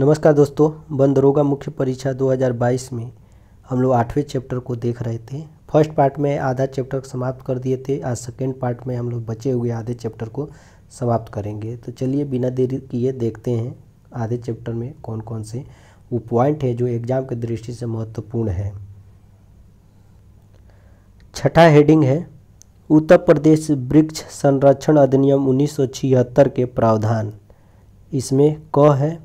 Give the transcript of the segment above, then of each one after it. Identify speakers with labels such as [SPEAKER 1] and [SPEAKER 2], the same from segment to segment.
[SPEAKER 1] नमस्कार दोस्तों बंदरोगा मुख्य परीक्षा 2022 में हम लोग आठवें चैप्टर को देख रहे थे फर्स्ट पार्ट में आधा चैप्टर समाप्त कर दिए थे आज सेकेंड पार्ट में हम लोग बचे हुए आधे चैप्टर को समाप्त करेंगे तो चलिए बिना देरी किए देखते हैं आधे चैप्टर में कौन कौन से वो पॉइंट हैं जो एग्ज़ाम के दृष्टि से महत्वपूर्ण है छठा हेडिंग है उत्तर प्रदेश वृक्ष संरक्षण अधिनियम उन्नीस के प्रावधान इसमें क है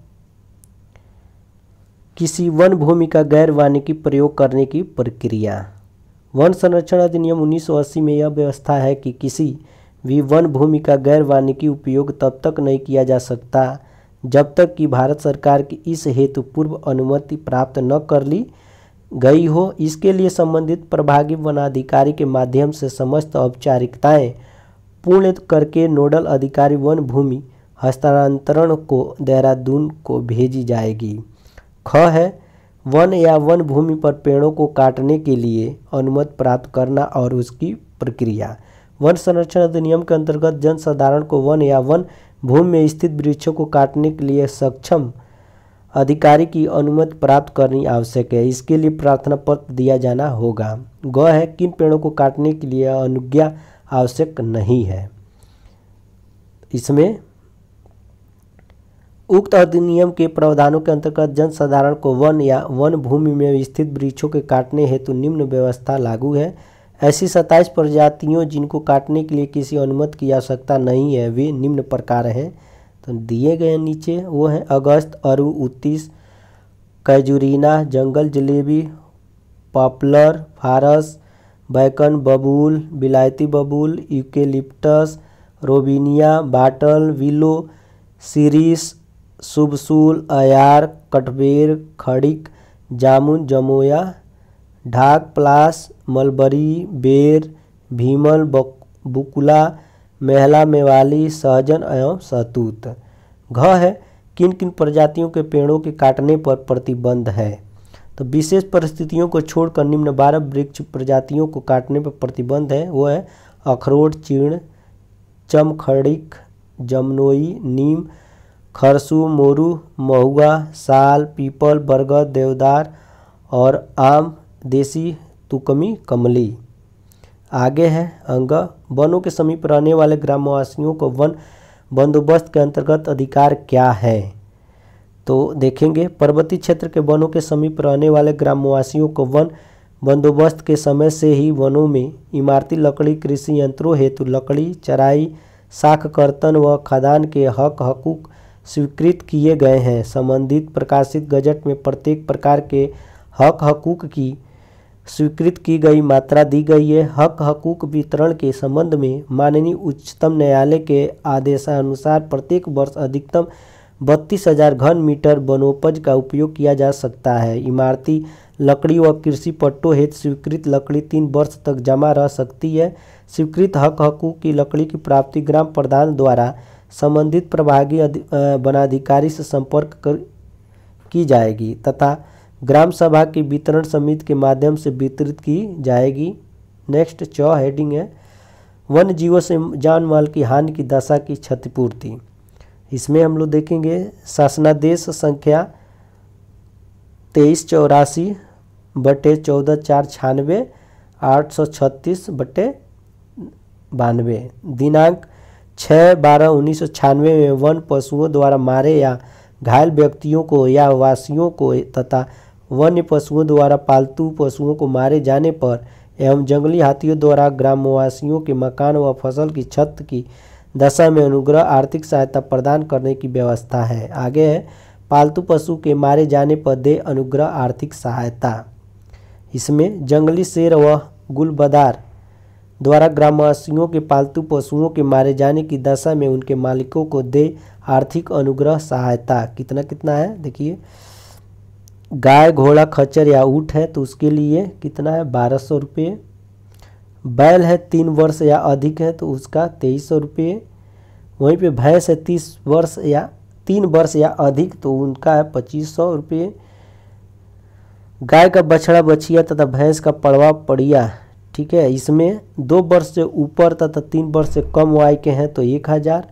[SPEAKER 1] किसी वन भूमि का गैर वानिकी प्रयोग करने की प्रक्रिया वन संरक्षण अधिनियम 1980 में यह व्यवस्था है कि किसी भी वन भूमि का गैर वानिकी उपयोग तब तक नहीं किया जा सकता जब तक कि भारत सरकार की इस हेतु पूर्व अनुमति प्राप्त न कर ली गई हो इसके लिए संबंधित प्रभागी वनाधिकारी के माध्यम से समस्त औपचारिकताएं पूर्ण करके नोडल अधिकारी वन भूमि हस्तांतरण को देहरादून को भेजी जाएगी ख है वन या वन भूमि पर पेड़ों को काटने के लिए अनुमति प्राप्त करना और उसकी प्रक्रिया वन संरक्षण अधिनियम के अंतर्गत जनसाधारण को वन या वन भूमि में स्थित वृक्षों को काटने के लिए सक्षम अधिकारी की अनुमति प्राप्त करनी आवश्यक है इसके लिए प्रार्थना पत्र दिया जाना होगा ग है किन पेड़ों को काटने के लिए अनुज्ञा आवश्यक नहीं है इसमें उक्त अधिनियम के प्रावधानों के अंतर्गत जनसाधारण को वन या वन भूमि में स्थित वृक्षों के काटने हेतु निम्न व्यवस्था लागू है ऐसी सत्ताईस प्रजातियों जिनको काटने के लिए किसी अनुमति की आवश्यकता नहीं है वे निम्न प्रकार हैं तो दिए गए नीचे वो हैं अगस्त अरु उत्तीस कैजुरीना जंगल जलेबी पॉपलर फारस बैकन बबूल बिलायती बबूल यूकेलिप्टस रोबिनिया बाटल विलो सीरीस सुबसूल अयार कटबेर खड़िक जामुन जमोया ढाक प्लास मलबरी बेर भीमल बुकुला मेहला मेवाली सहजन एवं सहतूत घ है किन किन प्रजातियों के पेड़ों के काटने पर प्रतिबंध है तो विशेष परिस्थितियों को छोड़कर निम्न बारह वृक्ष प्रजातियों को काटने पर प्रतिबंध है वो है अखरोट चीर्ण चमखड़िक जमनोई नीम खरसू मोरू महुआ साल पीपल बरगद देवदार और आम देसी तुकमी कमली आगे है अंग वनों के समीप रहने वाले ग्रामवासियों को वन बंदोबस्त के अंतर्गत अधिकार क्या है तो देखेंगे पर्वतीय क्षेत्र के वनों के समीप रहने वाले ग्रामवासियों को वन बंदोबस्त के समय से ही वनों में इमारती लकड़ी कृषि यंत्रों हेतु लकड़ी चराई साख कर्तन व खदान के हक हकूक स्वीकृत किए गए हैं संबंधित प्रकाशित गजट में प्रत्येक प्रकार के हक हकूक की स्वीकृत की गई मात्रा दी गई है हक हकूक वितरण के संबंध में माननीय उच्चतम न्यायालय के आदेशानुसार प्रत्येक वर्ष अधिकतम बत्तीस हजार घन मीटर वनोपज का उपयोग किया जा सकता है इमारती लकड़ी व कृषि पट्टों हेतु स्वीकृत लकड़ी तीन वर्ष तक जमा रह सकती है स्वीकृत हक हकूक की लकड़ी की प्राप्ति ग्राम प्रधान द्वारा संबंधित प्रभागीय वनाधिकारी से संपर्क कर की जाएगी तथा ग्राम सभा की वितरण समिति के माध्यम से वितरित की जाएगी नेक्स्ट चौ हेडिंग है वन जीवों से जान माल की हानि की दशा की क्षतिपूर्ति इसमें हम लोग देखेंगे शासनादेश संख्या तेईस चौरासी बटे चौदह चार छियानवे आठ सौ छत्तीस बटे बानवे दिनांक छः बारह उन्नीस सौ छियानवे में वन पशुओं द्वारा मारे या घायल व्यक्तियों को या वासियों को तथा वन्य पशुओं द्वारा पालतू पशुओं को मारे जाने पर एवं जंगली हाथियों द्वारा ग्रामवासियों के मकान व फसल की छत की दशा में अनुग्रह आर्थिक सहायता प्रदान करने की व्यवस्था है आगे है पालतू पशु के मारे जाने पर दे अनुग्रह आर्थिक सहायता इसमें जंगली शेर व गुलबदार द्वारा ग्रामवासियों के पालतू पशुओं के मारे जाने की दशा में उनके मालिकों को दे आर्थिक अनुग्रह सहायता कितना कितना है देखिए गाय घोड़ा खच्चर या ऊँट है तो उसके लिए कितना है बारह सौ रुपये बैल है तीन वर्ष या अधिक है तो उसका तेईस सौ रुपये वहीं पे भैंस है तीस वर्ष या तीन वर्ष या अधिक तो उनका है पच्चीस सौ रुपये गाय का बछड़ा बछिया तथा भैंस का पड़वा पड़िया ठीक है इसमें दो वर्ष से ऊपर तथा तीन वर्ष से कम वाई के हैं तो एक हज़ार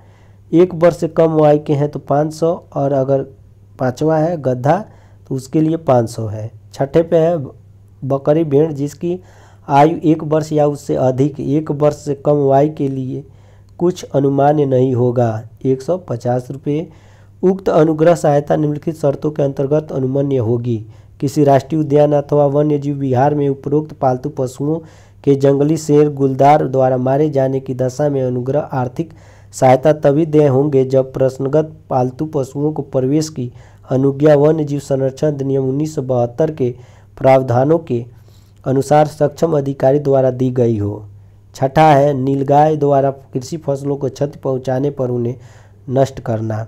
[SPEAKER 1] एक वर्ष से कम वाई के हैं तो पाँच सौ और अगर पाँचवा है गधा तो उसके लिए पाँच सौ है छठे पे है बकरी भेड़ जिसकी आयु एक वर्ष या उससे अधिक एक वर्ष से कम वाई के लिए कुछ अनुमान नहीं होगा एक सौ पचास रुपये उक्त अनुग्रह सहायता निम्नलिखित शर्तों के अंतर्गत अनुमन्य होगी किसी राष्ट्रीय उद्यान अथवा वन्य जीव विहार में उपरोक्त पालतू पशुओं के जंगली शेर गुलदार द्वारा मारे जाने की दशा में अनुग्रह आर्थिक सहायता तभी दे होंगे जब प्रश्नगत पालतू पशुओं को प्रवेश की अनुज्ञा वन्य जीव संरक्षण अधिनियम उन्नीस के प्रावधानों के अनुसार सक्षम अधिकारी द्वारा दी गई हो छठा है नीलगाय द्वारा कृषि फसलों को क्षति पहुंचाने पर उन्हें नष्ट करना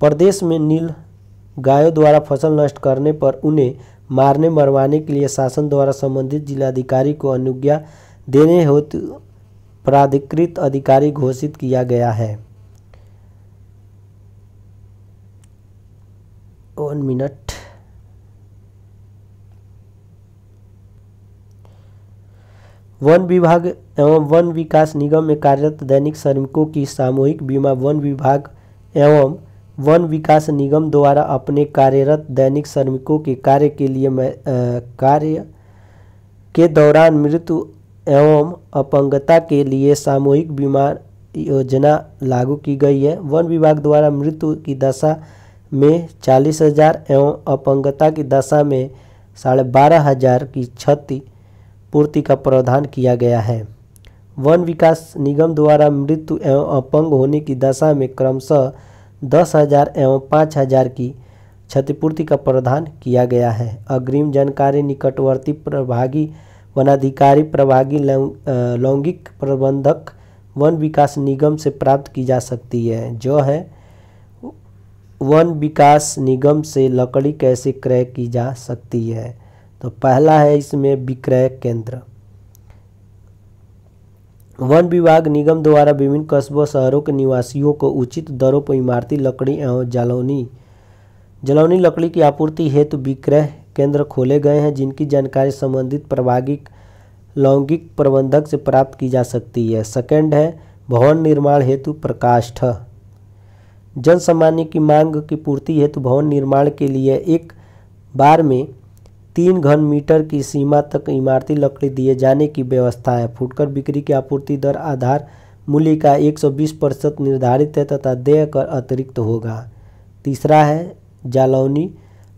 [SPEAKER 1] प्रदेश में नील गायों द्वारा फसल नष्ट करने पर उन्हें मारने मरवाने के लिए शासन द्वारा संबंधित जिलाधिकारी को अनुज्ञा देने हेतु प्राधिकृत अधिकारी घोषित किया गया है वन मिनट वन विभाग एवं वन विकास निगम में कार्यरत दैनिक श्रमिकों की सामूहिक बीमा वन विभाग एवं वन विकास निगम द्वारा अपने कार्यरत दैनिक श्रमिकों के कार्य के लिए आ, कार्य के दौरान मृत्यु एवं अपंगता के लिए सामूहिक बीमा योजना लागू की गई है वन विभाग द्वारा मृत्यु की दशा में चालीस हजार एवं अपंगता की दशा में साढ़े बारह हजार की क्षति पूर्ति का प्रावधान किया गया है वन विकास निगम द्वारा मृत्यु एवं अपंग होने की दशा में क्रमशः दस हजार एवं पाँच हजार की क्षतिपूर्ति का प्रावधान किया गया है अग्रिम जानकारी निकटवर्ती प्रभागी वनाधिकारी प्रभागी लौंगिक प्रबंधक वन विकास निगम से प्राप्त की जा सकती है जो है वन विकास निगम से लकड़ी कैसे क्रय की जा सकती है तो पहला है इसमें विक्रय केंद्र वन विभाग निगम द्वारा विभिन्न कस्बों शहरों के निवासियों को उचित दरों पर इमारती लकड़ी एवं जलौनी जलौनी लकड़ी की आपूर्ति हेतु विक्रय केंद्र खोले गए हैं जिनकी जानकारी संबंधित प्रभागिक लौंगिक प्रबंधक से प्राप्त की जा सकती है सेकेंड है भवन निर्माण हेतु प्रकाष्ठ जन सामान्य की मांग की पूर्ति हेतु भवन निर्माण के लिए एक बार में तीन घन मीटर की सीमा तक इमारती लकड़ी दिए जाने की व्यवस्था है फुटकर बिक्री की आपूर्ति दर आधार मूल्य का 120 प्रतिशत निर्धारित है तथा देय कर अतिरिक्त होगा तीसरा है जालौनी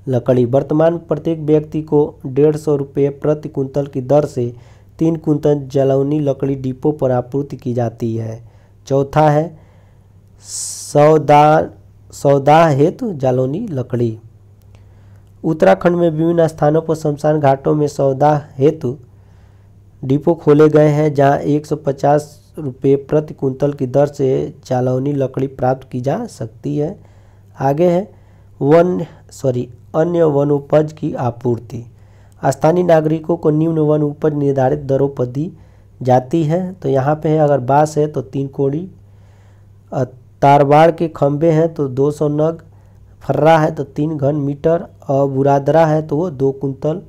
[SPEAKER 1] लकड़ी वर्तमान प्रत्येक व्यक्ति को डेढ़ सौ रुपये प्रति कुंतल की दर से तीन कुंतल जलौनी लकड़ी डिपो पर आपूर्ति की जाती है चौथा है सौदा सौदा हेतु जालौनी लकड़ी उत्तराखंड में विभिन्न स्थानों पर शमशान घाटों में सौदा हेतु डिपो खोले गए हैं जहां 150 रुपये प्रति कुंतल की दर से चालौनी लकड़ी प्राप्त की जा सकती है आगे है वन सॉरी अन्य वन उपज की आपूर्ति स्थानीय नागरिकों को निम्न वन उपज निर्धारित दरों पर दी जाती है तो यहाँ पे है अगर बांस है तो तीन कोड़ी तारवाड़ के खम्भे हैं तो दो सौ नग फर्रा है तो तीन घन मीटर और बुरादरा है तो वो दो कुंतल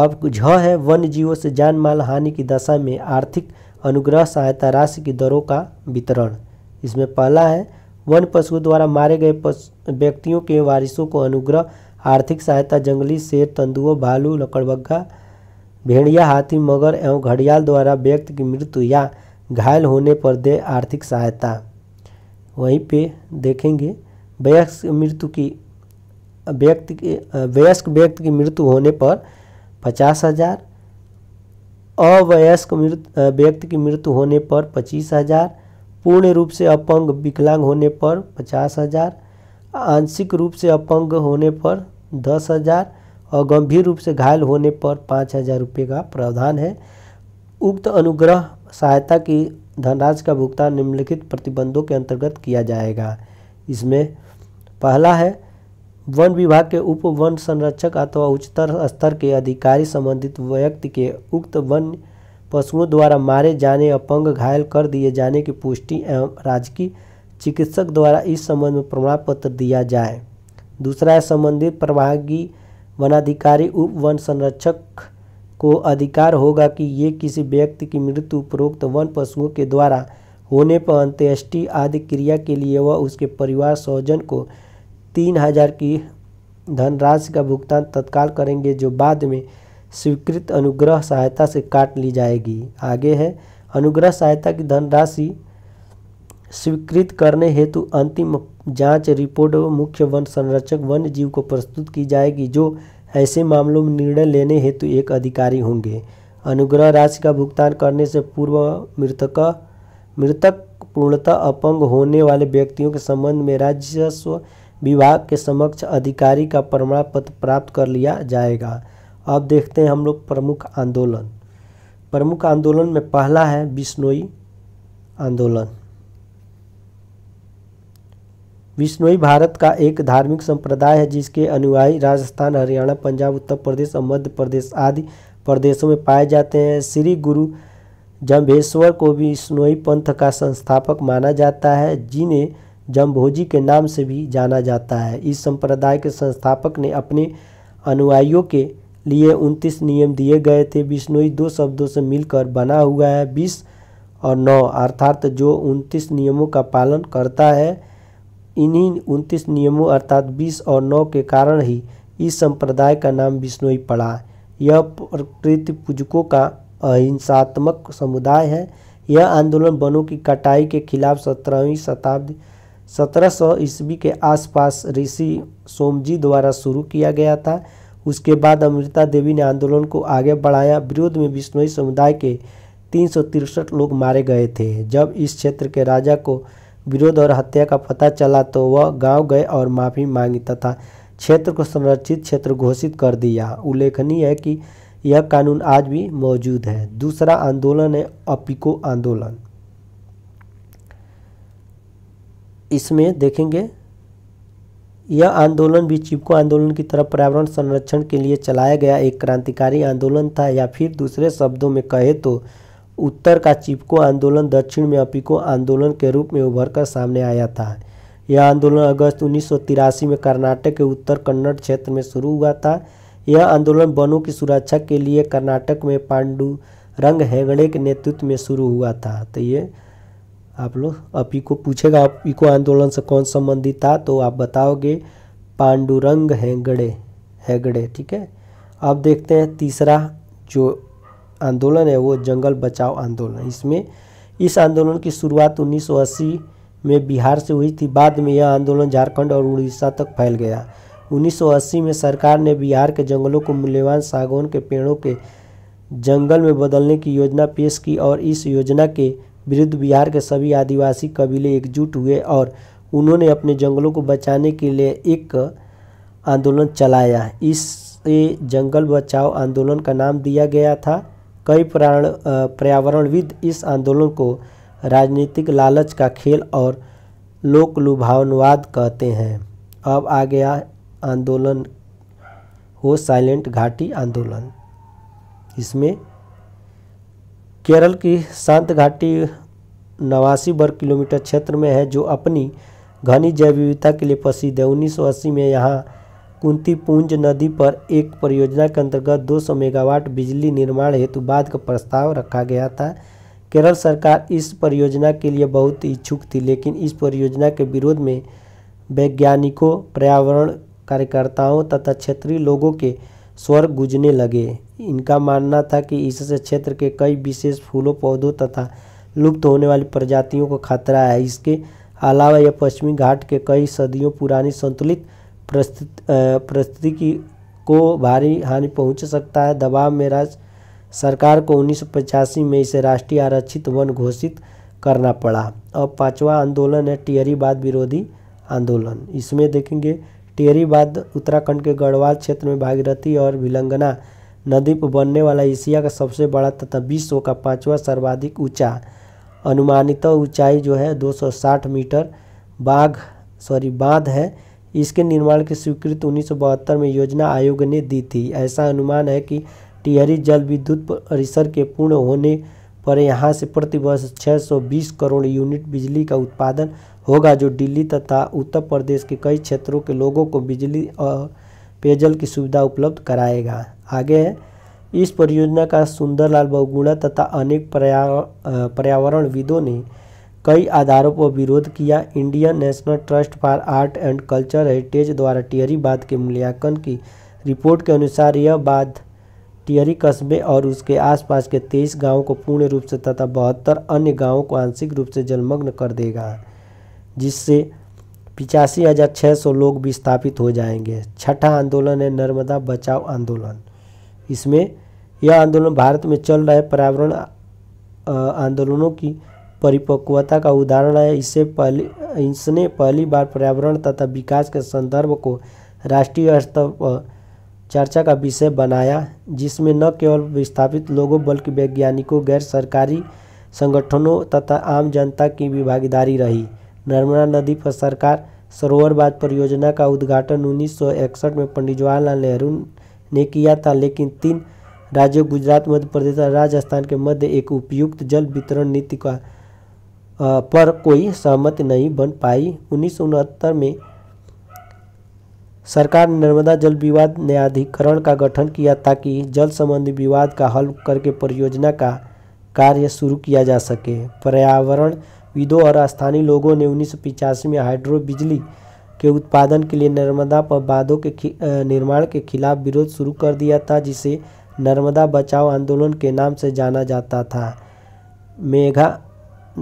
[SPEAKER 1] अब झ है वन्य जीवों से जान माल हानि की दशा में आर्थिक अनुग्रह सहायता राशि की दरों का वितरण इसमें पहला है वन पशुओं द्वारा मारे गए व्यक्तियों के वारिसों को अनुग्रह आर्थिक सहायता जंगली शेर तंदुओं भालू लकड़बग्घा भेड़िया हाथी मगर एवं घड़ियाल द्वारा व्यक्ति की मृत्यु या घायल होने पर दे आर्थिक सहायता वहीं पे देखेंगे वयस्क मृत्यु की व्यक्ति की वयस्क व्यक्ति की मृत्यु होने पर पचास हज़ार अवयस्क मृत्यु व्यक्ति की मृत्यु होने पर पच्चीस हज़ार पूर्ण रूप से अपंग विकलांग होने पर पचास हज़ार आंशिक रूप से अपंग होने पर दस हज़ार और गंभीर रूप से घायल होने पर पाँच हज़ार रुपये का प्रावधान है उक्त अनुग्रह सहायता की धनराशि का भुगतान निम्नलिखित प्रतिबंधों के अंतर्गत किया जाएगा इसमें पहला है वन विभाग के उप वन संरक्षक अथवा उच्चतर स्तर के अधिकारी संबंधित व्यक्ति के उक्त वन पशुओं द्वारा मारे जाने या पंग घायल कर दिए जाने की पुष्टि एवं राजकीय चिकित्सक द्वारा इस संबंध में प्रमाण पत्र दिया जाए दूसरा है संबंधित प्रभागी वनाधिकारी उप वन संरक्षक को अधिकार होगा कि ये किसी व्यक्ति की मृत्यु उपरोक्त वन पशुओं के द्वारा होने पर अंत्येष्टि आदि क्रिया के लिए व उसके परिवार स्वजन को तीन हजार की धनराशि का भुगतान तत्काल करेंगे जो बाद में स्वीकृत अनुग्रह सहायता से काट ली जाएगी आगे है अनुग्रह सहायता की धनराशि स्वीकृत करने हेतु अंतिम जांच रिपोर्ट मुख्य वन संरक्षक वन्य जीव को प्रस्तुत की जाएगी जो ऐसे मामलों में निर्णय लेने हेतु एक अधिकारी होंगे अनुग्रह राशि का भुगतान करने से पूर्व मृतक मृतक पूर्णतः अपंग होने वाले व्यक्तियों के संबंध में राजस्व विभाग के समक्ष अधिकारी का प्रमाण पत्र प्राप्त कर लिया जाएगा अब देखते हैं हम लोग प्रमुख आंदोलन प्रमुख आंदोलन में पहला है बिश्नोई आंदोलन बिश्नोई भारत का एक धार्मिक संप्रदाय है जिसके अनुयायी राजस्थान हरियाणा पंजाब उत्तर प्रदेश और मध्य प्रदेश आदि प्रदेशों में पाए जाते हैं श्री गुरु जम्भेश्वर को भी बिश्नोई पंथ का संस्थापक माना जाता है जिन्हें जम्भोजी के नाम से भी जाना जाता है इस संप्रदाय के संस्थापक ने अपने अनुयायियों के लिए उनतीस नियम दिए गए थे बिश्नोई दो शब्दों से मिलकर बना हुआ है बीस और नौ अर्थात जो उनतीस नियमों का पालन करता है इन्हीं उनतीस नियमों अर्थात बीस और नौ के कारण ही इस संप्रदाय का नाम बिश्नोई पड़ा यह प्रकृति पूजकों का अहिंसात्मक समुदाय है यह आंदोलन वनों की कटाई के खिलाफ सत्रहवीं शताब्दी सत्रह सौ ईस्वी के आसपास ऋषि सोमजी द्वारा शुरू किया गया था उसके बाद अमृता देवी ने आंदोलन को आगे बढ़ाया विरोध में बिश्नोई समुदाय के तीन लोग मारे गए थे जब इस क्षेत्र के राजा को विरोध और हत्या का पता चला तो वह गांव गए और माफ़ी मांगी तथा क्षेत्र को संरक्षित क्षेत्र घोषित कर दिया उल्लेखनीय है कि यह कानून आज भी मौजूद है दूसरा आंदोलन है अपिको आंदोलन इसमें देखेंगे यह आंदोलन भी चिपको आंदोलन की तरफ पर्यावरण संरक्षण के लिए चलाया गया एक क्रांतिकारी आंदोलन था या फिर दूसरे शब्दों में कहे तो उत्तर का चिपको आंदोलन दक्षिण में अपिको आंदोलन के रूप में उभर कर सामने आया था यह आंदोलन अगस्त उन्नीस में कर्नाटक के उत्तर कन्नड़ क्षेत्र में शुरू हुआ था यह आंदोलन वनों की सुरक्षा के लिए कर्नाटक में पांडुरंग हेगड़े के नेतृत्व में शुरू हुआ था तो ये आप लोग अपी को पूछेगा आप इको आंदोलन से कौन संबंधित था तो आप बताओगे पांडुरंग हैंगड़े हैगड़े ठीक है अब देखते हैं तीसरा जो आंदोलन है वो जंगल बचाओ आंदोलन इसमें इस आंदोलन की शुरुआत 1980 में बिहार से हुई थी बाद में यह आंदोलन झारखंड और उड़ीसा तक फैल गया 1980 में सरकार ने बिहार के जंगलों को मूल्यवान सागौन के पेड़ों के जंगल में बदलने की योजना पेश की और इस योजना के विरुद्ध बिहार के सभी आदिवासी कबीले एकजुट हुए और उन्होंने अपने जंगलों को बचाने के लिए एक आंदोलन चलाया इसे जंगल बचाओ आंदोलन का नाम दिया गया था कई प्राण पर्यावरणविद इस आंदोलन को राजनीतिक लालच का खेल और लोक लुभावनवाद कहते हैं अब आ गया आंदोलन हो साइलेंट घाटी आंदोलन इसमें केरल की शांत घाटी नवासी वर्ग किलोमीटर क्षेत्र में है जो अपनी घनी जैव विविधता के लिए प्रसिद्ध है अस्सी में यहाँ कुंती पुंज नदी पर एक परियोजना के अंतर्गत 200 मेगावाट बिजली निर्माण हेतु बाद का प्रस्ताव रखा गया था केरल सरकार इस परियोजना के लिए बहुत इच्छुक थी लेकिन इस परियोजना के विरोध में वैज्ञानिकों पर्यावरण कार्यकर्ताओं तथा क्षेत्रीय लोगों के स्वर गुजने लगे इनका मानना था कि इससे क्षेत्र के कई विशेष फूलों पौधों तथा लुप्त होने वाली प्रजातियों को खतरा है इसके अलावा यह पश्चिमी घाट के कई सदियों पुरानी संतुलित परिस्थिति की को भारी हानि पहुंच सकता है दबाव में राज्य सरकार को उन्नीस में इसे राष्ट्रीय आरक्षित वन घोषित करना पड़ा अब पांचवा आंदोलन है टियरीवाद विरोधी आंदोलन इसमें देखेंगे टियरीवाद उत्तराखंड के गढ़वाल क्षेत्र में भागीरथी और विलंगना नदी पर बनने वाला एशिया का सबसे बड़ा तथा विश्व का पाँचवा सर्वाधिक ऊंचा अनुमानित ऊंचाई जो है 260 मीटर बाघ सॉरी बांध है इसके निर्माण की स्वीकृति उन्नीस में योजना आयोग ने दी थी ऐसा अनुमान है कि टिहरी जल विद्युत परिसर के पूर्ण होने पर यहाँ से प्रतिवर्ष 620 करोड़ यूनिट बिजली का उत्पादन होगा जो दिल्ली तथा उत्तर प्रदेश के कई क्षेत्रों के लोगों को बिजली और पेयजल की सुविधा उपलब्ध कराएगा आगे है इस परियोजना का सुंदरलाल बहुगुणा तथा अनेक पर्यावरण पर्यावरणविदों ने कई आधारों पर विरोध किया Indian National Trust for Art and Culture Heritage द्वारा टिहरी बाद के मूल्यांकन की रिपोर्ट के अनुसार यह बांध टिहरी कस्बे और उसके आसपास के तेईस गांवों को पूर्ण रूप से तथा बहत्तर अन्य गांवों को आंशिक रूप से जलमग्न कर देगा जिससे पिचासी हज़ार छः सौ लोग विस्थापित हो जाएंगे छठा आंदोलन है नर्मदा बचाओ आंदोलन इसमें यह आंदोलन भारत में चल रहे पर्यावरण आंदोलनों की परिपक्वता का उदाहरण है इससे पहले इसने पहली बार पर्यावरण तथा विकास के संदर्भ को राष्ट्रीय स्तर पर चर्चा का विषय बनाया जिसमें न केवल विस्थापित लोगों बल्कि वैज्ञानिकों गैर सरकारी संगठनों तथा आम जनता की भी भागीदारी रही नर्मदा नदी पर सरकार सरोवर बांध परियोजना का उद्घाटन उन्नीस में पंडित जवाहरलाल नेहरू ने किया था लेकिन तीन राज्यों गुजरात मध्य प्रदेश और राजस्थान के मध्य एक उपयुक्त जल वितरण नीति का पर कोई सहमति नहीं बन पाई उन्नीस में सरकार ने नर्मदा जल विवाद न्यायाधिकरण का गठन किया ताकि जल संबंधी विवाद का हल करके परियोजना का कार्य शुरू किया जा सके पर्यावरण विदों और स्थानीय लोगों ने उन्नीस में हाइड्रो बिजली के उत्पादन के लिए नर्मदा पर बांधों के निर्माण के खिलाफ विरोध शुरू कर दिया था जिसे नर्मदा बचाओ आंदोलन के नाम से जाना जाता था मेघा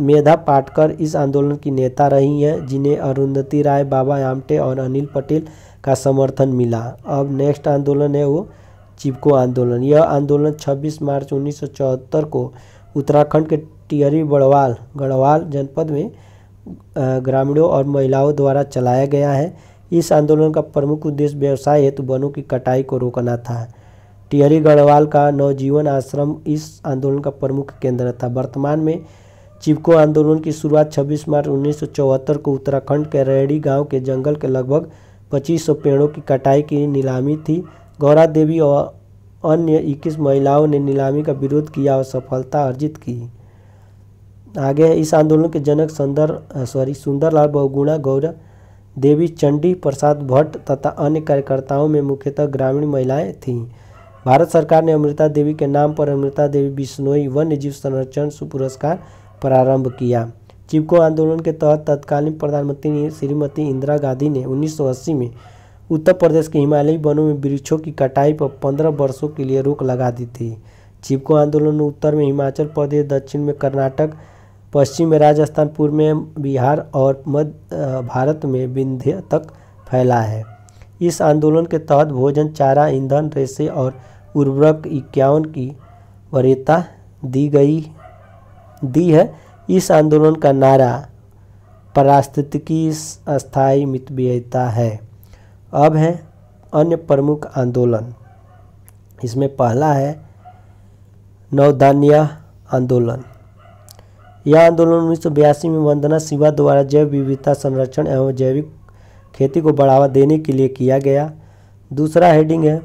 [SPEAKER 1] मेधा पाटकर इस आंदोलन की नेता रही हैं जिन्हें अरुंधति राय बाबा आमटे और अनिल पटेल का समर्थन मिला अब नेक्स्ट आंदोलन है वो चिपको आंदोलन यह आंदोलन 26 मार्च 1974 को उत्तराखंड के टिहरी बड़वाल गढ़वाल जनपद में ग्रामीणों और महिलाओं द्वारा चलाया गया है इस आंदोलन का प्रमुख उद्देश्य व्यवसाय हेतु वनों की कटाई को रोकना था टिहरी गढ़वाल का नवजीवन आश्रम इस आंदोलन का प्रमुख केंद्र था वर्तमान में चिपको आंदोलन की शुरुआत 26 मार्च 1974 को उत्तराखंड के रेहड़ी गांव के जंगल के लगभग 2500 पेड़ों की कटाई की नीलामी थी गौरा देवी और अन्य 21 महिलाओं ने नीलामी का विरोध किया और सफलता अर्जित की आगे इस आंदोलन के जनक सुंदर सॉरी सुंदरलाल बहुगुणा गौरव देवी चंडी प्रसाद भट्ट तथा अन्य कार्यकर्ताओं में मुख्यतः ग्रामीण महिलाएं थीं भारत सरकार ने अमृता देवी के नाम पर अमृता देवी बिश्नोई वन्य जीव संरक्षण पुरस्कार प्रारंभ किया चिपको आंदोलन के तहत तत्कालीन प्रधानमंत्री श्रीमती इंदिरा गांधी ने 1980 में उत्तर प्रदेश के हिमालयी वनों में वृक्षों की कटाई पर 15 वर्षों के लिए रोक लगा दी थी चिपको आंदोलन उत्तर में हिमाचल प्रदेश दक्षिण में कर्नाटक पश्चिम में राजस्थान पूर्व में बिहार और मध्य भारत में विंध्य तक फैला है इस आंदोलन के तहत भोजन चारा ईंधन रेसे और उर्वरक इक्यावन की वरीयता दी गई दी है इस आंदोलन का नारा की अस्थायी मितव्ययता है अब है अन्य प्रमुख आंदोलन इसमें पहला है नवदान्या आंदोलन यह आंदोलन उन्नीस में वंदना शिवा द्वारा जैव विविधता संरक्षण एवं जैविक खेती को बढ़ावा देने के लिए किया गया दूसरा हेडिंग है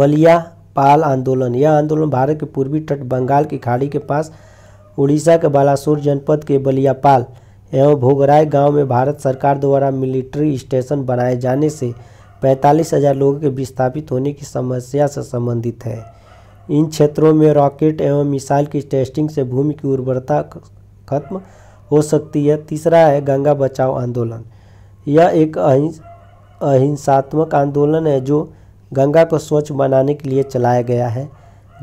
[SPEAKER 1] बलिया पाल आंदोलन यह आंदोलन भारत के पूर्वी तट बंगाल की खाड़ी के पास उड़ीसा के बालासोर जनपद के बलियापाल एवं भोगराय गांव में भारत सरकार द्वारा मिलिट्री स्टेशन बनाए जाने से पैंतालीस हजार लोगों के विस्थापित होने की समस्या से संबंधित है इन क्षेत्रों में रॉकेट एवं मिसाइल की टेस्टिंग से भूमि की उर्वरता खत्म हो सकती है तीसरा है गंगा बचाओ आंदोलन यह एक अहिंसात्मक आंदोलन है जो गंगा को स्वच्छ बनाने के लिए चलाया गया है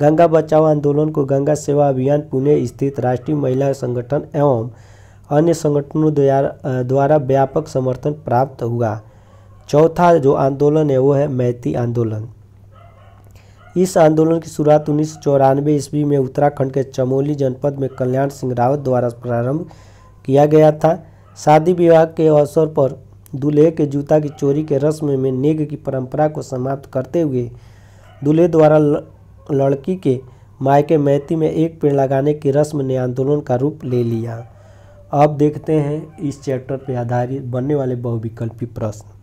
[SPEAKER 1] गंगा बचाओ आंदोलन को गंगा सेवा अभियान पुणे स्थित राष्ट्रीय महिला संगठन एवं अन्य संगठनों द्वारा व्यापक समर्थन प्राप्त हुआ चौथा जो आंदोलन है वो है मैती आंदोलन इस आंदोलन की शुरुआत उन्नीस सौ चौरानवे ईस्वी में उत्तराखंड के चमोली जनपद में कल्याण सिंह रावत द्वारा प्रारंभ किया गया था शादी विवाह के अवसर पर दूल्हे के जूता की चोरी के रस्म में नेग की परंपरा को समाप्त करते हुए दूल्हे द्वारा लड़की के मायके मैती में एक पेड़ लगाने की रस्म ने आंदोलन का रूप ले लिया अब देखते हैं इस चैप्टर पर आधारित बनने वाले बहुविकल्पी प्रश्न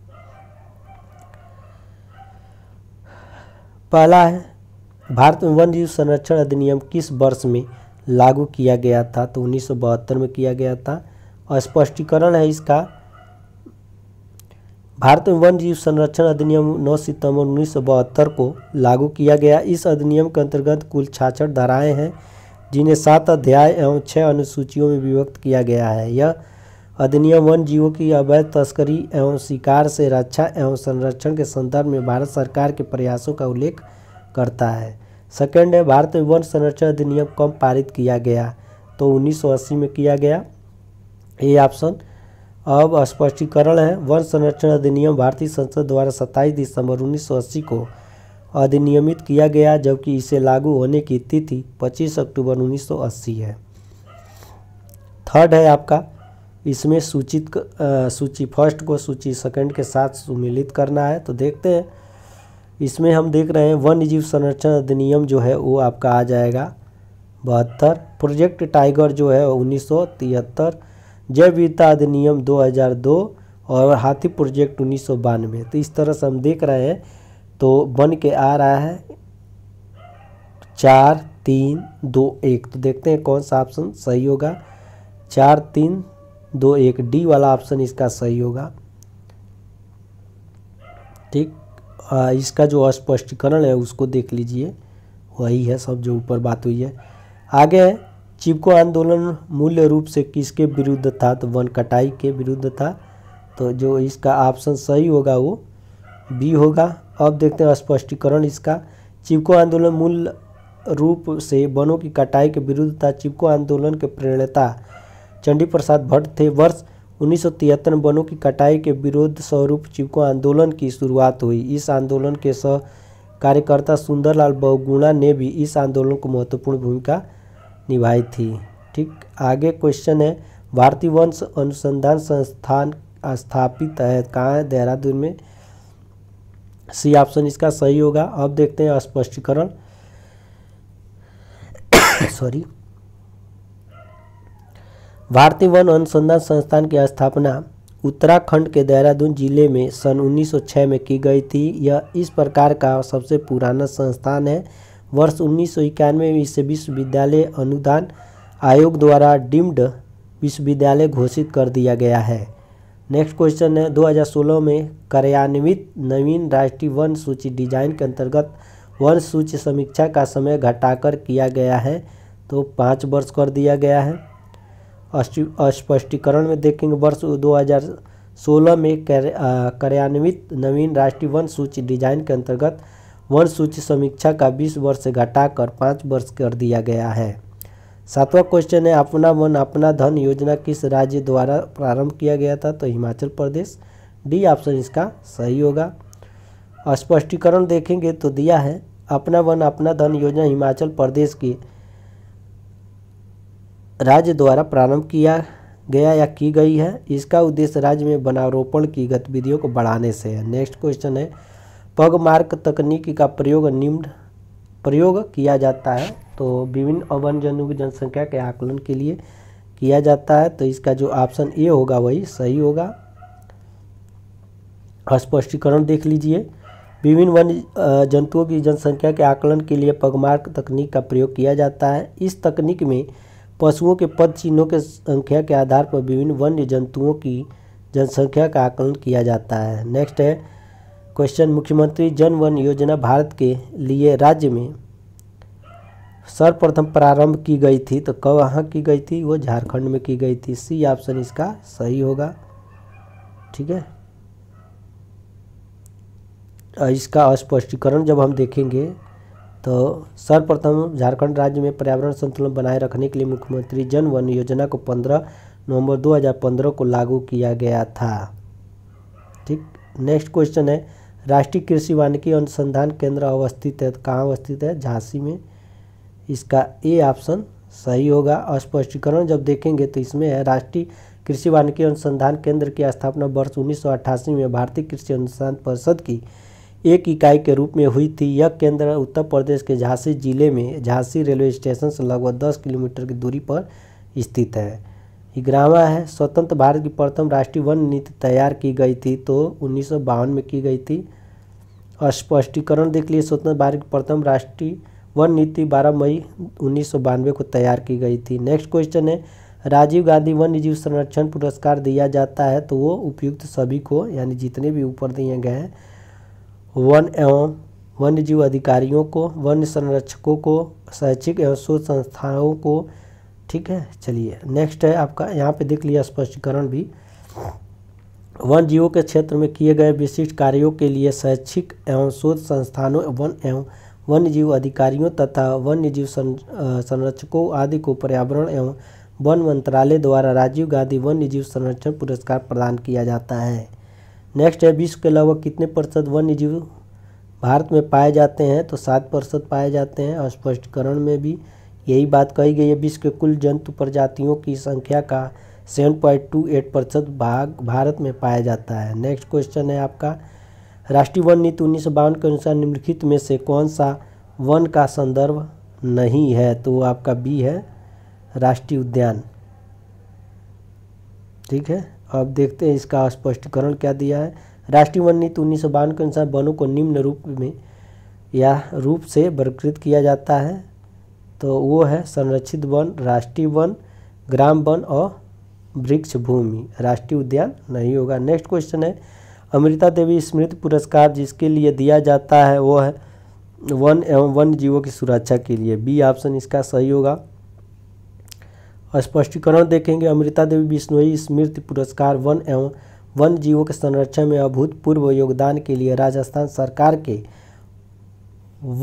[SPEAKER 1] पहला है भारत में वन जीव संरक्षण अधिनियम किस वर्ष में लागू किया गया था तो उन्नीस में किया गया था और स्पष्टीकरण है इसका भारत में वन जीव संरक्षण अधिनियम 9 सितंबर उन्नीस को लागू किया गया इस अधिनियम के अंतर्गत कुल छाछठ धाराएँ हैं जिन्हें सात अध्याय एवं छः अनुसूचियों में विभक्त किया गया है यह अधिनियम वन जीवों की अवैध तस्करी एवं शिकार से रक्षा एवं संरक्षण के संदर्भ में भारत सरकार के प्रयासों का उल्लेख करता है सेकेंड है भारत में वन संरक्षण अधिनियम कब पारित किया गया तो 1980 में किया गया ये ऑप्शन अब स्पष्टीकरण है वन संरक्षण अधिनियम भारतीय संसद द्वारा सत्ताईस दिसंबर उन्नीस को अधिनियमित किया गया जबकि इसे लागू होने की तिथि 25 अक्टूबर 1980 है थर्ड है आपका इसमें सूचित सूची फर्स्ट को सूची सेकंड के साथ सुमिलित करना है तो देखते हैं इसमें हम देख रहे हैं वन्य जीव संरक्षण अधिनियम जो है वो आपका आ जाएगा बहत्तर प्रोजेक्ट टाइगर जो है उन्नीस जैव विविधता अधिनियम 2002 और हाथी प्रोजेक्ट उन्नीस तो इस तरह से हम देख रहे हैं तो बन के आ रहा है चार तीन दो एक तो देखते हैं कौन सा ऑप्शन सही होगा चार तीन दो एक डी वाला ऑप्शन इसका सही होगा ठीक इसका जो स्पष्टीकरण है उसको देख लीजिए वही है सब जो ऊपर बात हुई है आगे है चिपको आंदोलन मूल्य रूप से किसके विरुद्ध था तो वन कटाई के विरुद्ध था तो जो इसका ऑप्शन सही होगा वो बी होगा अब देखते हैं स्पष्टीकरण इसका चिपको आंदोलन मूल रूप से वनों की कटाई के विरुद्ध था चिपको आंदोलन के प्रेरणता चंडी प्रसाद भट्ट थे वर्ष उन्नीस वनों की कटाई के विरोध स्वरूप चिपको आंदोलन की शुरुआत हुई इस आंदोलन के सह कार्यकर्ता सुंदरलाल बहुगुणा ने भी इस आंदोलन को महत्वपूर्ण भूमिका निभाई थी ठीक आगे क्वेश्चन है भारतीय वंश अनुसंधान संस्थान स्थापित है कहाँ है देहरादून में सी ऑप्शन इसका सही होगा अब देखते हैं स्पष्टीकरण सॉरी भारतीय वन अनुसंधान संस्थान की स्थापना उत्तराखंड के देहरादून जिले में सन 1906 में की गई थी यह इस प्रकार का सबसे पुराना संस्थान है वर्ष उन्नीस में इसे विश्वविद्यालय अनुदान आयोग द्वारा डीम्ड विश्वविद्यालय घोषित कर दिया गया है नेक्स्ट क्वेश्चन है 2016 में कार्यान्वित नवीन राष्ट्रीय वन सूची डिजाइन के अंतर्गत वन सूची समीक्षा का समय घटाकर किया गया है तो पाँच वर्ष कर दिया गया है स्पष्टीकरण में देखेंगे वर्ष 2016 में कार्यान्वित नवीन राष्ट्रीय वन सूची डिजाइन के अंतर्गत वन सूची समीक्षा का 20 वर्ष घटाकर पाँच वर्ष कर दिया गया है सातवां क्वेश्चन है अपना वन अपना धन योजना किस राज्य द्वारा प्रारंभ किया गया था तो हिमाचल प्रदेश डी ऑप्शन इसका सही होगा स्पष्टीकरण देखेंगे तो दिया है अपना वन अपना धन योजना हिमाचल प्रदेश की राज्य द्वारा प्रारंभ किया गया या की गई है इसका उद्देश्य राज्य में वनारोपण की गतिविधियों को बढ़ाने से है नेक्स्ट क्वेश्चन है पग मार्क तकनीक का प्रयोग निम्न प्रयोग किया जाता है तो विभिन्न अवन जनों की जनसंख्या के आकलन के लिए किया जाता है तो इसका जो ऑप्शन ए होगा वही सही होगा स्पष्टीकरण देख लीजिए विभिन्न वन जंतुओं की जनसंख्या के आकलन के लिए पगमार्क तकनीक का प्रयोग किया जाता है इस तकनीक में पशुओं के पद चिन्हों के संख्या के आधार पर विभिन्न वन्य जंतुओं की जनसंख्या का आकलन किया जाता है नेक्स्ट है क्वेश्चन मुख्यमंत्री जन वन योजना भारत के लिए राज्य में सर्वप्रथम प्रारंभ की गई थी तो कहाँ की गई थी वो झारखंड में की गई थी सी ऑप्शन इसका सही होगा ठीक है इसका स्पष्टीकरण जब हम देखेंगे तो सर्वप्रथम झारखंड राज्य में पर्यावरण संतुलन बनाए रखने के लिए मुख्यमंत्री जन वन योजना को 15 नवंबर 2015 को लागू किया गया था ठीक नेक्स्ट क्वेश्चन है राष्ट्रीय कृषि वानिकी अनुसंधान केंद्र अवस्थित है कहाँ अवस्थित है झांसी में इसका ए ऑप्शन सही होगा स्पष्टीकरण जब देखेंगे तो इसमें है राष्ट्रीय कृषि वानिकी अनुसंधान केंद्र की स्थापना वर्ष उन्नीस में भारतीय कृषि अनुसंधान परिषद की एक इकाई के रूप में हुई थी यह केंद्र उत्तर प्रदेश के झांसी जिले में झांसी रेलवे स्टेशन से लगभग दस किलोमीटर की दूरी पर स्थित है ग्रामा है स्वतंत्र भारत की प्रथम राष्ट्रीय वन नीति तैयार की गई थी तो उन्नीस में की गई थी स्पष्टीकरण देख लिए स्वतंत्र भारत की प्रथम राष्ट्रीय वन नीति 12 मई उन्नीस को तैयार की गई थी नेक्स्ट क्वेश्चन है राजीव गांधी वन्य जीव संरक्षण पुरस्कार दिया जाता है तो वो उपयुक्त सभी को यानी जितने भी ऊपर दिए गए हैं वन एवं वन्य जीव अधिकारियों को वन्य संरक्षकों को शैक्षिक एवं शोध संस्थाओं को ठीक है चलिए नेक्स्ट है आपका यहाँ पे देख लिया स्पष्टीकरण भी वन जीवों के क्षेत्र में किए गए विशिष्ट कार्यों के लिए शैक्षिक एवं शोध संस्थानों वन एवं वन्य जीव अधिकारियों तथा वन्य जीव संरक्षकों आदि को पर्यावरण एवं वन मंत्रालय द्वारा राजीव गांधी वन्य जीव संरक्षण पुरस्कार प्रदान किया जाता है नेक्स्ट है विश्व के लगभग कितने प्रतिशत वन्य जीव भारत में पाए जाते हैं तो सात प्रतिशत पाए जाते हैं और स्पष्टीकरण में भी यही बात कही गई है विश्व के कुल जंतु प्रजातियों की संख्या का सेवन पॉइंट टू एट प्रतिशत भाग भारत में पाया जाता है नेक्स्ट क्वेश्चन है आपका राष्ट्रीय वन नीति उन्नीस सौ बावन के अनुसार निम्नलिखित में से कौन सा वन का संदर्भ नहीं है तो आपका बी है राष्ट्रीय उद्यान ठीक है अब देखते हैं इसका स्पष्टीकरण क्या दिया है राष्ट्रीय वन नीति उन्नीस के अनुसार वनों को निम्न रूप में या रूप से वर्गीकृत किया जाता है तो वो है संरक्षित वन राष्ट्रीय वन ग्राम वन और वृक्ष भूमि राष्ट्रीय उद्यान नहीं होगा नेक्स्ट क्वेश्चन है अमृता देवी स्मृति पुरस्कार जिसके लिए दिया जाता है वो है वन एवं वन्य जीवों की सुरक्षा के लिए बी ऑप्शन इसका सही होगा स्पष्टीकरण देखेंगे अमृता देवी बिश्नोई स्मृति पुरस्कार वन एवं वन जीवों के संरक्षण में अभूतपूर्व योगदान के लिए राजस्थान सरकार के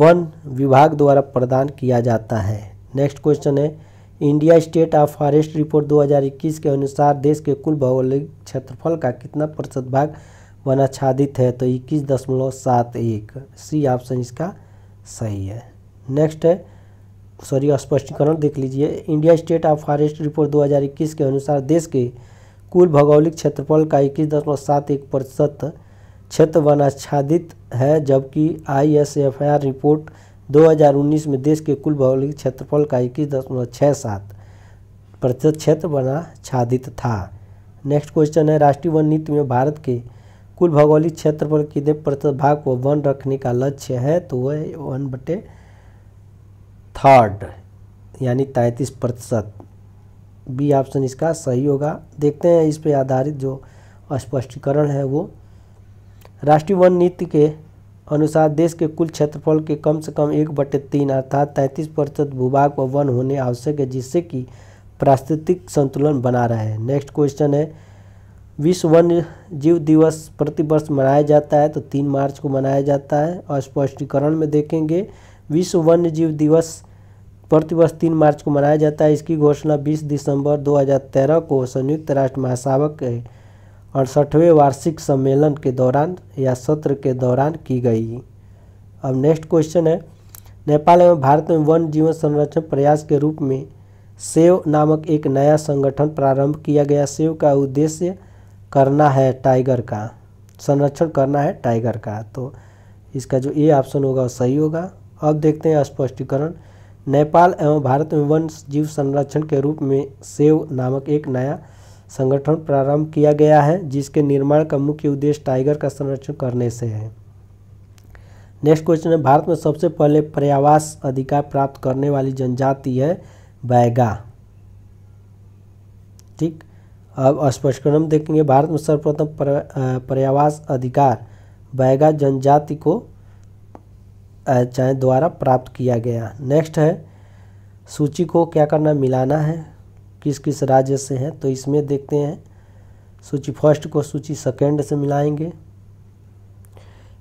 [SPEAKER 1] वन विभाग द्वारा प्रदान किया जाता है नेक्स्ट क्वेश्चन है India State of Forest Report 2021 के अनुसार देश के कुल भौगोलिक क्षेत्रफल का कितना प्रतिशत भाग वनाच्छादित है तो इक्कीस दशमलव सात एक सी ऑप्शन इसका सही है नेक्स्ट है सॉरी स्पष्टीकरण देख लीजिए India State of Forest Report 2021 के अनुसार देश के कुल भौगोलिक क्षेत्रफल का इक्कीस दशमलव सात एक प्रतिशत क्षेत्र वनाच्छादित है जबकि आर रिपोर्ट 2019 में देश के कुल भौगोलिक क्षेत्रफल का इक्कीस दशमलव छः सात प्रतिशत क्षेत्र वनाच्छादित था नेक्स्ट क्वेश्चन है राष्ट्रीय वन नीति में भारत के कुल भौगोलिक क्षेत्रफल कितने प्रतिशत भाग को वन रखने का लक्ष्य है तो वह वन बटे थर्ड यानी तैंतीस प्रतिशत बी ऑप्शन इसका सही होगा देखते हैं इस पर आधारित जो स्पष्टीकरण है वो राष्ट्रीय वन नीति के अनुसार देश के कुल क्षेत्रफल के कम से कम एक बटे तीन अर्थात तैंतीस प्रतिशत भूभाग पर वन होने आवश्यक है जिससे कि प्राकृतिक संतुलन बना रहे नेक्स्ट क्वेश्चन है विश्व वन्य जीव दिवस प्रतिवर्ष मनाया जाता है तो तीन मार्च को मनाया जाता है और स्पष्टीकरण में देखेंगे विश्व वन्य जीव दिवस प्रतिवर्ष तीन मार्च को मनाया जाता है इसकी घोषणा 20 दिसंबर 2013 को संयुक्त राष्ट्र महासभा के अड़सठवें वार्षिक सम्मेलन के दौरान या सत्र के दौरान की गई अब नेक्स्ट क्वेश्चन है नेपाल एवं भारत में वन जीवन संरक्षण प्रयास के रूप में सेव नामक एक नया संगठन प्रारंभ किया गया सेव का उद्देश्य करना है टाइगर का संरक्षण करना है टाइगर का तो इसका जो ए ऑप्शन होगा वो सही होगा अब देखते हैं स्पष्टीकरण नेपाल एवं भारत में वन जीव संरक्षण के रूप में सेव नामक एक नया संगठन प्रारंभ किया गया है जिसके निर्माण का मुख्य उद्देश्य टाइगर का संरक्षण करने से है नेक्स्ट क्वेश्चन है भारत में सबसे पहले पर्यावास अधिकार प्राप्त करने वाली जनजाति है बैगा ठीक अब स्पष्टकरण देखेंगे भारत में सर्वप्रथम पर्यावास अधिकार बैगा जनजाति को चाहे द्वारा प्राप्त किया गया नेक्स्ट है सूची को क्या करना मिलाना है किस किस राज्य से हैं तो इसमें देखते हैं सूची फर्स्ट को सूची सेकेंड से मिलाएंगे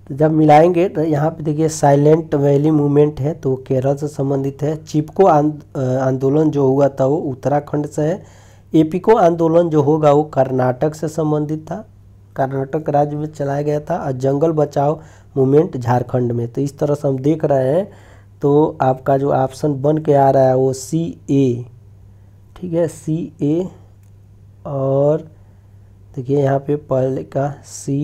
[SPEAKER 1] तो जब मिलाएंगे तो यहाँ पे देखिए साइलेंट वैली मूवमेंट है तो केरल से संबंधित है चिपको आंदोलन जो हुआ था वो उत्तराखंड से है एपिको आंदोलन जो होगा वो कर्नाटक से संबंधित था कर्नाटक राज्य में चलाया गया था और जंगल बचाओ मूवमेंट झारखंड में तो इस तरह से हम देख रहे हैं तो आपका जो ऑप्शन बन के आ रहा है वो सी ए ठीक है सी ए और देखिए यहाँ पे पहले का सी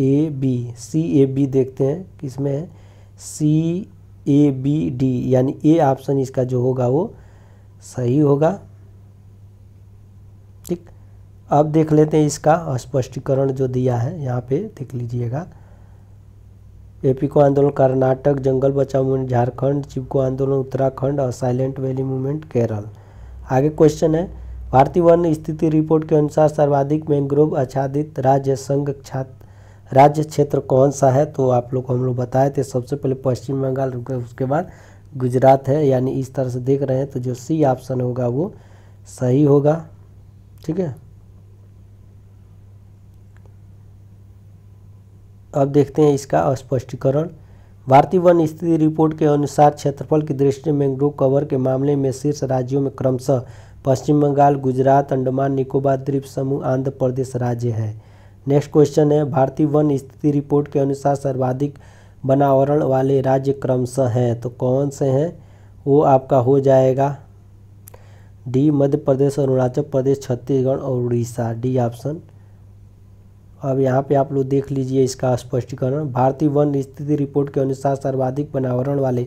[SPEAKER 1] A B C A B देखते हैं किसमें है सी ए बी डी यानी ए ऑप्शन इसका जो होगा वो सही होगा ठीक अब देख लेते हैं इसका स्पष्टीकरण जो दिया है यहाँ पे देख लीजिएगा एपीको आंदोलन कर्नाटक जंगल बचाओ मूवमेंट झारखंड चिपको आंदोलन उत्तराखंड और साइलेंट वैली मूवमेंट केरल आगे क्वेश्चन है भारतीय वन स्थिति रिपोर्ट के अनुसार सर्वाधिक मैंग्रोव आच्छादित राज्य संघ छात्र राज्य क्षेत्र कौन सा है तो आप लोग को हम लोग बताए थे सबसे पहले पश्चिम बंगाल उसके बाद गुजरात है यानी इस तरह से देख रहे हैं तो जो सी ऑप्शन होगा वो सही होगा ठीक है अब देखते हैं इसका स्पष्टीकरण भारतीय वन स्थिति रिपोर्ट के अनुसार क्षेत्रफल की दृष्टि में मैंग्रोव कवर के मामले में शीर्ष राज्यों में क्रमशः पश्चिम बंगाल गुजरात अंडमान निकोबार द्वीप समूह आंध्र प्रदेश राज्य है नेक्स्ट क्वेश्चन है भारतीय वन स्थिति रिपोर्ट के अनुसार सर्वाधिक वनावरण वाले राज्य क्रमशः हैं तो कौन से हैं वो आपका हो जाएगा डी मध्य प्रदेश अरुणाचल प्रदेश छत्तीसगढ़ और उड़ीसा डी ऑप्शन अब यहाँ पे आप लोग देख लीजिए इसका स्पष्टीकरण भारतीय वन स्थिति रिपोर्ट के अनुसार सर्वाधिक वनावरण वाले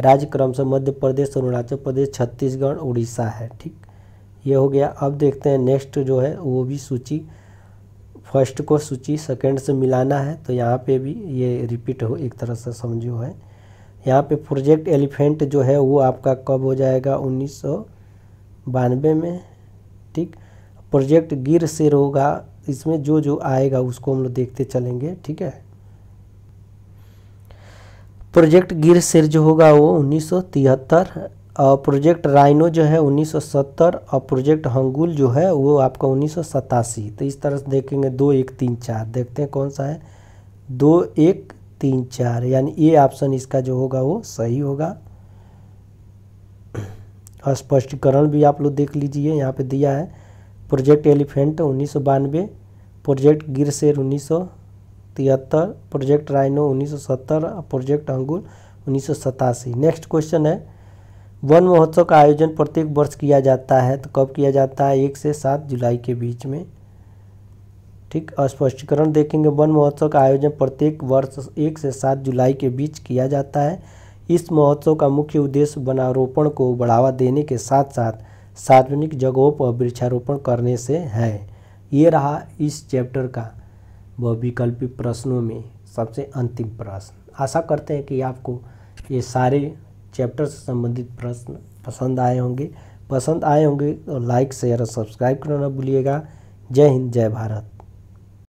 [SPEAKER 1] राज्य से मध्य प्रदेश अरुणाचल प्रदेश छत्तीसगढ़ उड़ीसा है ठीक ये हो गया अब देखते हैं नेक्स्ट जो है वो भी सूची फर्स्ट को सूची सेकेंड से मिलाना है तो यहाँ पे भी ये रिपीट हो एक तरह से समझो है यहाँ पे प्रोजेक्ट एलिफेंट जो है वो आपका कब हो जाएगा उन्नीस में ठीक प्रोजेक्ट गिर से होगा इसमें जो जो आएगा उसको हम लोग देखते चलेंगे ठीक है प्रोजेक्ट गिर सिर जो होगा वो 1973 और प्रोजेक्ट राइनो जो है 1970 और प्रोजेक्ट हंगुल जो है वो आपका उन्नीस तो इस तरह से देखेंगे दो एक तीन चार देखते हैं कौन सा है दो एक तीन चार यानी ये ऑप्शन इसका जो होगा वो सही होगा स्पष्टीकरण भी आप लोग देख लीजिए यहाँ पे दिया है प्रोजेक्ट एलिफेंट उन्नीस सौ बानवे प्रोजेक्ट गिरशेर उन्नीस तिहत्तर प्रोजेक्ट राइनो 1970 और प्रोजेक्ट अंगुल उन्नीस सौ नेक्स्ट क्वेश्चन है वन महोत्सव का आयोजन प्रत्येक वर्ष किया जाता है तो कब किया जाता है एक से सात जुलाई के बीच में ठीक स्पष्टीकरण देखेंगे वन महोत्सव का आयोजन प्रत्येक वर्ष एक से सात जुलाई के बीच किया जाता है इस महोत्सव का मुख्य उद्देश्य वनारोपण को बढ़ावा देने के साथ साथ सार्वजनिक जगहों पर वृक्षारोपण करने से है ये रहा इस चैप्टर का वैकल्पिक प्रश्नों में सबसे अंतिम प्रश्न आशा करते हैं कि आपको ये सारे चैप्टर से संबंधित प्रश्न पसंद आए होंगे पसंद आए होंगे तो लाइक शेयर और सब्सक्राइब करना भूलिएगा जय हिंद जय भारत